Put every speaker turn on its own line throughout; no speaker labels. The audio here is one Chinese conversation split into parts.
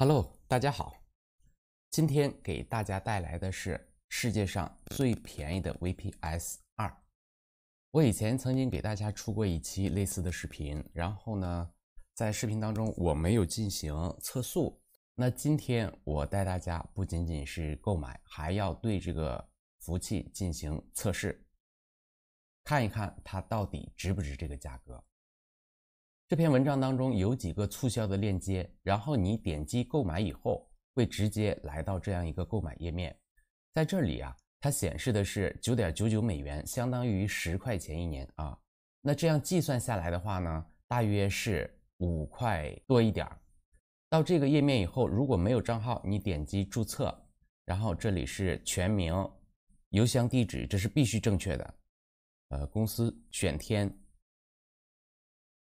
Hello，大家好，今天给大家带来的是世界上最便宜的 VPS 二。我以前曾经给大家出过一期类似的视频，然后呢，在视频当中我没有进行测速。那今天我带大家不仅仅是购买，还要对这个服务器进行测试，看一看它到底值不值这个价格。这篇文章当中有几个促销的链接，然后你点击购买以后，会直接来到这样一个购买页面，在这里啊，它显示的是九点九九美元，相当于十块钱一年啊。那这样计算下来的话呢，大约是五块多一点儿。到这个页面以后，如果没有账号，你点击注册，然后这里是全名、邮箱地址，这是必须正确的。呃，公司选天。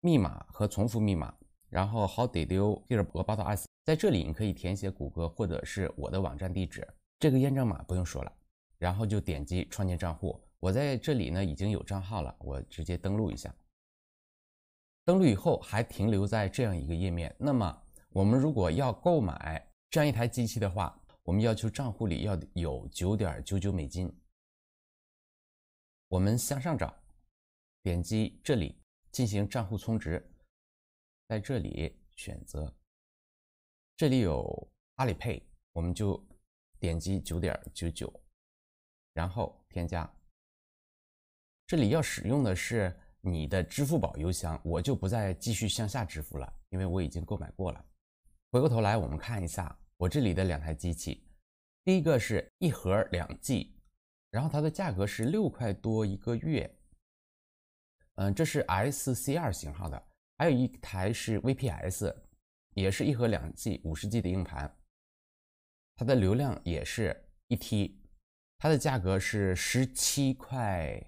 密码和重复密码，然后 How did you get a b o g e to s 在这里你可以填写谷歌或者是我的网站地址，这个验证码不用说了，然后就点击创建账户。我在这里呢已经有账号了，我直接登录一下。登录以后还停留在这样一个页面。那么我们如果要购买这样一台机器的话，我们要求账户里要有九点九九美
金。我们向上找，点击这里。进行账户充值，在这里选择，
这里有阿里 Pay，我们就点击九点九九，然后添加。这里要使用的是你的支付宝邮箱，我就不再继续向下支付了，因为我已经购买过了。回过头来，我们看一下我这里的两台机器，第一个是一盒两 G，然后它的价格是六块多一个月。嗯，这是 S C 二型号的，还有一台是 V P S，也是一核两 G 五十 G 的硬盘，它的流量也是一 T，它的价格是十七块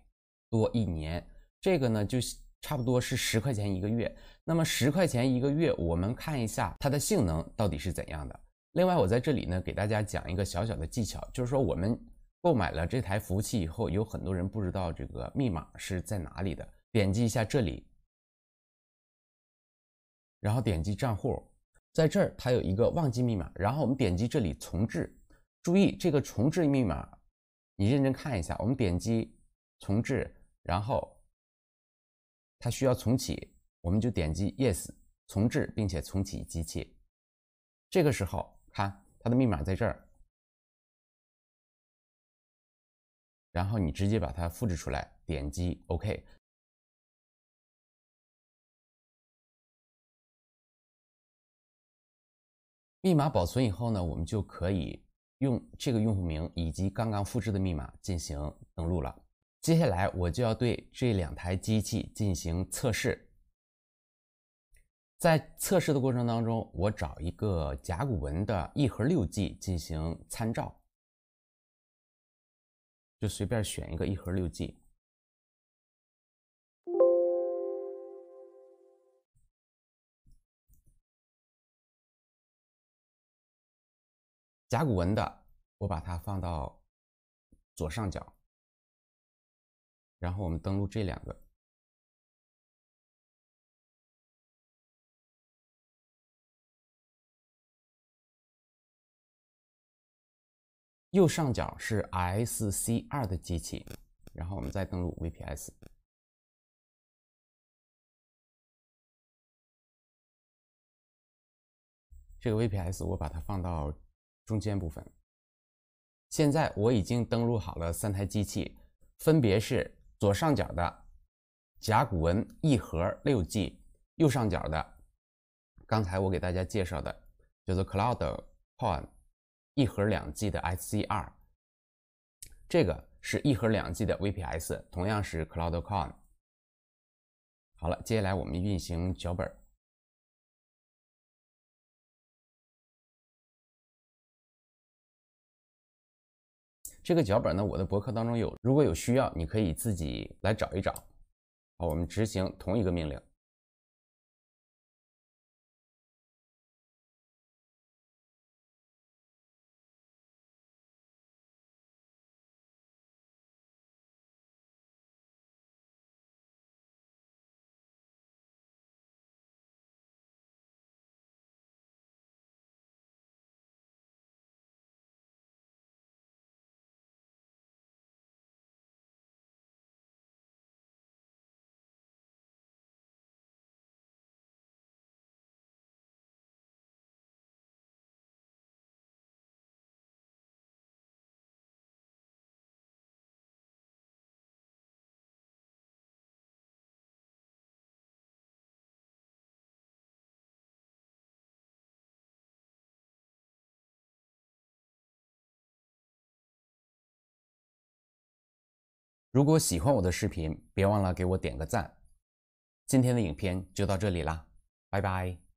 多一年，这个呢就差不多是十块钱一个月。那么十块钱一个月，我们看一下它的性能到底是怎样的。另外，我在这里呢给大家讲一个小小的技巧，就是说我们购买了这台服务器以后，有很多人不知道这个密码是在哪里的。点击一下这里，然后点击账户，在这儿它有一个忘记密码，然后我们点击这里重置。注意这个重置密码，你认真看一下。我们点击重置，然后它需
要重启，我们就点击 Yes 重置，并且重启机器。这个时候看它的密码在这儿，然后你直接把它复制出来，点击 OK。密码保存以后呢，我们就可以用这个用户名以及刚刚复制的密
码进行登录了。接下来我就要对这两台机器进行测试。在测试的过程当中，我找一个
甲骨文的一盒六 G 进行参照，就随便选一个一盒六 G。甲骨文的，我把它放到左上角，然后我们登录这两个。右上角是 SC 二的机器，然后我们再登录 VPS。这个 VPS 我把它放到。中间部分，现在我已经登录好
了三台机器，分别是左上角的甲骨文一核六 G，右上角的刚才我给大家介绍的叫做 CloudCon 一核两 G 的 SC 二，这
个是一核两 G 的 VPS，同样是 CloudCon。好了，接下来我们运行脚本。这个脚本呢，我的博客当中有，如果有需要，你可以自己来找一找。啊，我们执行同一个命令。如果喜欢我的视频，别忘了给我点个赞。今天的影片就到这里啦，拜拜。